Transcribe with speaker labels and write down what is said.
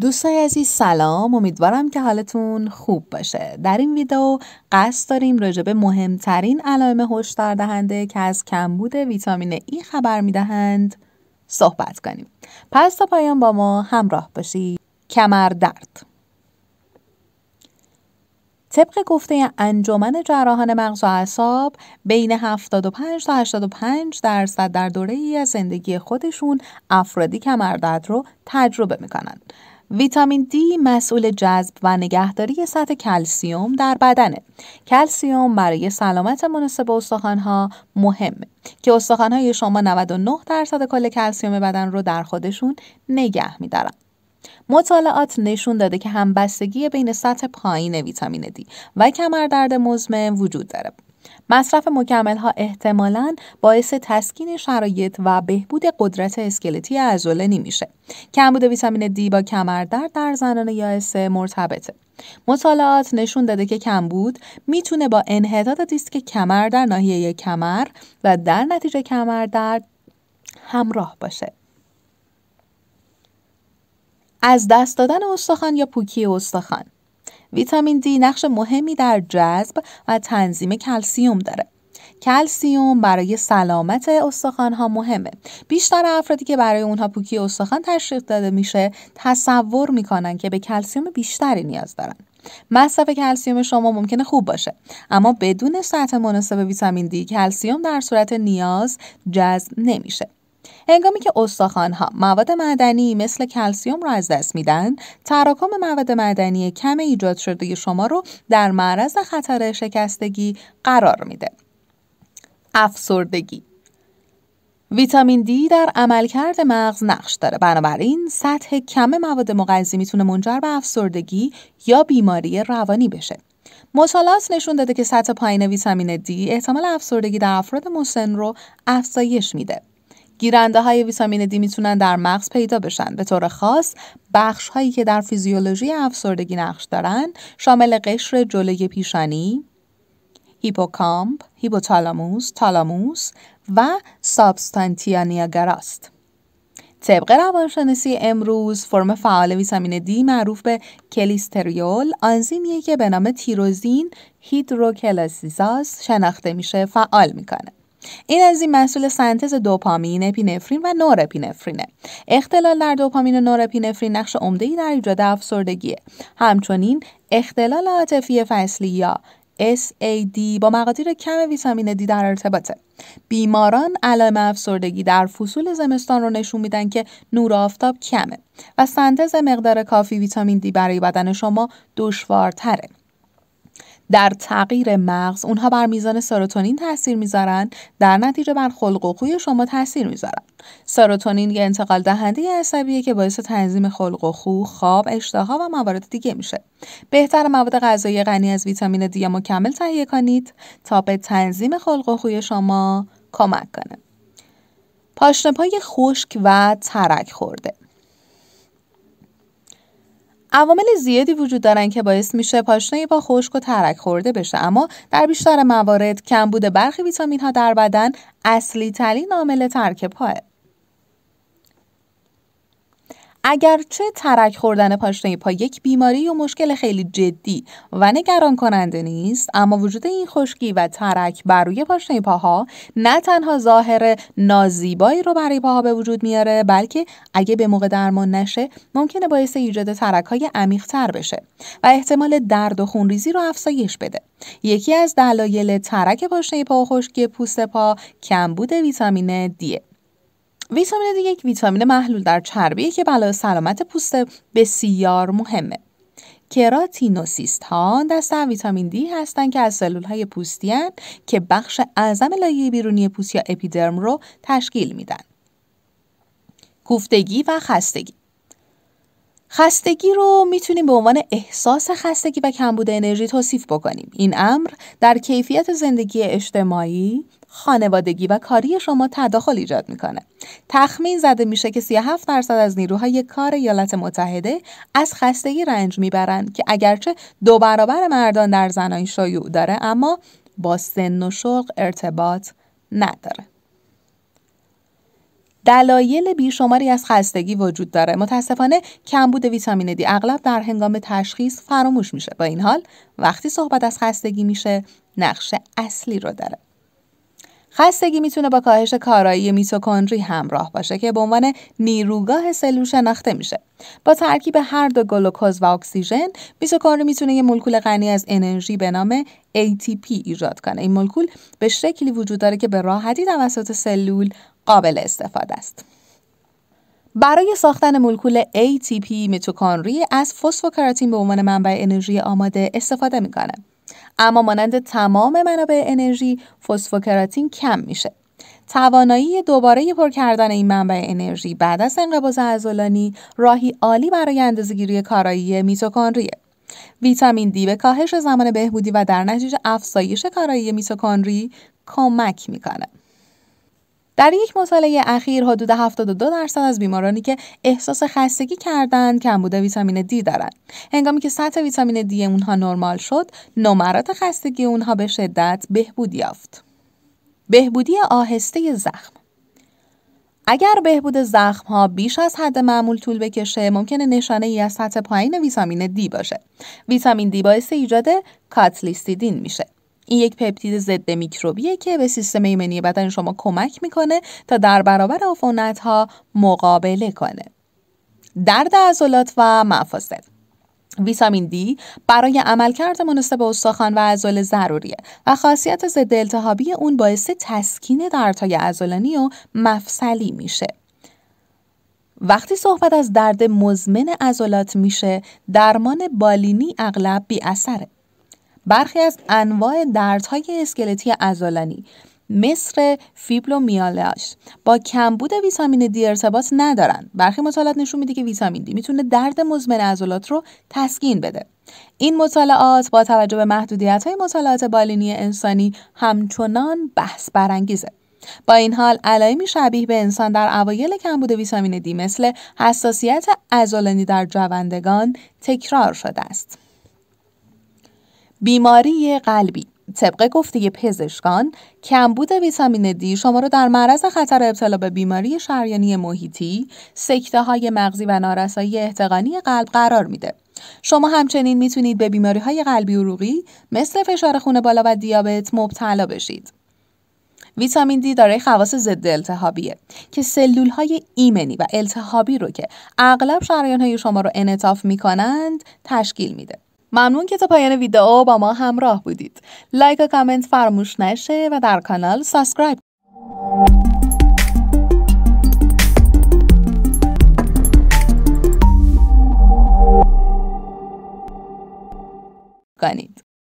Speaker 1: دوستای عزیز سلام امیدوارم که حالتون خوب باشه در این ویدیو قصد داریم راجع به مهمترین علائم هشدار دهنده که از کمبود ویتامین ای e خبر میدهند صحبت کنیم پس تا پایان با ما همراه باشید کمر درد طبق گفته انجمن جراحان مغز و اعصاب بین 75 تا 85 درصد در دوره ای از زندگی خودشون افرادی کمردرد رو تجربه میکنند ویتامین دی مسئول جذب و نگهداری سطح کلسیوم در بدنه. کلسیوم برای سلامت مناسب استخوان‌ها مهمه که استخوان‌های شما 99 درصد کل کلسیوم بدن رو در خودشون نگه می‌دارن. مطالعات نشون داده که همبستگی بین سطح پایین ویتامین دی و کمردرد مزمن وجود داره. مصرف ها احتمالاً باعث تسکین شرایط و بهبود قدرت اسکلتی عضلانی میشه. کمبود ویتامین دی با کمردرد در زنان یائسه مرتبطه. مطالعات نشون داده که کمبود میتونه با انحطاط دیسک کمر در ناحیه کمر و در نتیجه کمردرد همراه باشه. از دست دادن استخوان یا پوکی استخوان ویتامین دی نقش مهمی در جذب و تنظیم کلسیوم داره کلسیوم برای سلامت استخوان ها مهمه بیشتر افرادی که برای اونها پوکی استخوان تشریف داده میشه تصور میکنن که به کلسیوم بیشتری نیاز دارن مصرف کلسیوم شما ممکنه خوب باشه اما بدون سطح مناسب ویتامین دی کلسیوم در صورت نیاز جذب نمیشه هنگامی که ها مواد معدنی مثل کلسیوم را از دست میدن تراکم مواد معدنی کم ایجاد شده شما رو در معرض خطر شکستگی قرار میده افسردگی ویتامین دی در عملکرد مغز نقش داره بنابراین سطح کم مواد مغذی میتونه منجر به افسردگی یا بیماری روانی بشه مطالعات نشون داده که سطح پایین ویتامین دی احتمال افسردگی در افراد مسن رو افزایش میده گیرنده های ویتامین دی میتونن در مغز پیدا بشن به طور خاص بخش هایی که در فیزیولوژی افسردگی نقش دارن شامل قشر جلوی پیشانی هیپوکامپ هیپوتالاموس تالاموس و سابستانتیا گراست. طبقه طبق روانشناسی امروز فرم فعال ویتامین دی معروف به کلیستریول آنزیمیه که به نام تیروزین هیدروکلاسیزاز شناخته میشه فعال میکنه این از این مسئول سنتز دوپامین اپینفرین و نورپینفرینه اختلال در دوپامین و نورپینفرین نقش عمدهای در ایجاد افسردگیه همچنین اختلال عاطفی فصلی یا SAD با مقادیر کم ویتامین دی در ارتباطه. بیماران علائم افسردگی در فصول زمستان رو نشون میدن که نور آفتاب کمه و سنتز مقدار کافی ویتامین دی برای بدن شما دشوارتره. در تغییر مغز اونها بر میزان سروتونین تاثیر میذارن در نتیجه بر خلق و خوی شما تاثیر میذارن سروتونین یه انتقال دهنده عصبیه که باعث تنظیم خلق و خو خواب اشتها و موارد دیگه میشه بهتر مواد غذایی غنی از ویتامین دی مکمل تهیه کنید تا به تنظیم خلق و خوی شما کمک کنه پاشنه خشک و ترک خورده عوامل زیادی وجود دارن که باعث میشه پاشنه با خشک و ترک خورده بشه اما در بیشتر موارد کمبود برخی ویتامین ها در بدن اصلی ترین عامل ترک پاه اگرچه ترک خوردن پاشنه پا یک بیماری و مشکل خیلی جدی و نگران کننده نیست اما وجود این خشکی و ترک بر روی پاشنه پاها نه تنها ظاهر نازیبایی رو برای پاها به وجود میاره بلکه اگه به موقع درمان نشه ممکنه باعث ایجاد ترک های عمیق تر بشه و احتمال درد و خونریزی رو افزایش بده یکی از دلایل ترک پاشنه پا و خشکی پوست پا کمبود ویتامین دیه ویتامین دی یک ویتامین محلول در چربیه که برای سلامت پوست بسیار مهمه. کراتینوسیست ها دسته ویتامین دی هستند که از سلول های پوستی هن که بخش اعظم لایه بیرونی پوست یا اپیدرم رو تشکیل میدن. کوفتگی و خستگی خستگی رو میتونیم به عنوان احساس خستگی و کمبود انرژی توصیف بکنیم. این امر در کیفیت زندگی اجتماعی، خانوادگی و کاری شما تداخل ایجاد میکنه تخمین زده میشه که 37 درصد از نیروهای کار ایالات متحده از خستگی رنج میبرند که اگرچه دو برابر مردان در زنان شیوع داره اما با سن و شغل ارتباط نداره دلایل بیشماری از خستگی وجود داره متاسفانه کمبود ویتامین دی اغلب در هنگام تشخیص فراموش میشه با این حال وقتی صحبت از خستگی میشه نقش اصلی رو داره خستگی میتونه با کاهش کارایی میتوکندری همراه باشه که به عنوان نیروگاه سلول شناخته میشه با ترکیب هر دو گلوکوز و اکسیژن میتوکندری میتونه یه مولکول غنی از انرژی به نام ATP ایجاد کنه این مولکول به شکلی وجود داره که به راحتی توسط سلول قابل استفاده است برای ساختن مولکول ATP میتوکنری از فسفوکراتین به عنوان منبع انرژی آماده استفاده میکنه. اما مانند تمام منابع انرژی فسفوکراتین کم میشه توانایی دوباره پر کردن این منبع انرژی بعد از انقباض عضلانی راهی عالی برای اندازه‌گیری کارایی میتوکانریه. ویتامین دی به کاهش زمان بهبودی و در نتیجه افزایش کارایی میتوکانری کمک میکنه در یک مطالعه اخیر حدود 72 درصد از بیمارانی که احساس خستگی کردند کمبود ویتامین دی دارند. هنگامی که سطح ویتامین دی اونها نرمال شد، نمرات خستگی اونها به شدت بهبود یافت. بهبودی آهسته زخم اگر بهبود زخم ها بیش از حد معمول طول بکشه ممکنه نشانه ای از سطح پایین ویتامین دی باشه. ویتامین دی باعث ایجاد کاتلیستیدین میشه. این یک پپتید ضد میکروبیه که به سیستم ایمنی بدن شما کمک میکنه تا در برابر عفونت ها مقابله کنه. درد عضلات و مفاصل ویتامین دی برای عملکرد مناسب استخوان و عضله ضروریه و خاصیت ضد التهابی اون باعث تسکین دردهای عضلانی و مفصلی میشه. وقتی صحبت از درد مزمن عضلات میشه درمان بالینی اغلب بی اثره. برخی از انواع دردهای اسکلتی عضلانی مثل میالاش با کمبود ویتامین دی ارتباط ندارن برخی مطالعات نشون میده که ویتامین دی میتونه درد مزمن عضلات رو تسکین بده این مطالعات با توجه به محدودیت های مطالعات بالینی انسانی همچنان بحث برانگیزه با این حال علائمی شبیه به انسان در اوایل کمبود ویتامین دی مثل حساسیت عضلانی در جوندگان تکرار شده است بیماری قلبی طبق گفته پزشکان کمبود ویتامین دی شما رو در معرض خطر ابتلا به بیماری شریانی محیطی، سکته های مغزی و نارسایی احتقانی قلب قرار میده. شما همچنین میتونید به بیماری های قلبی عروقی مثل فشار خون بالا و دیابت مبتلا بشید. ویتامین دی دارای خواص ضد التهابیه که سلول های ایمنی و التهابی رو که اغلب شریان های شما رو انعطاف میکنند تشکیل میده. ممنون که تا پایان ویدئو با ما همراه بودید لایک و کامنت فراموش نشه و در کانال سابسکرایب کنید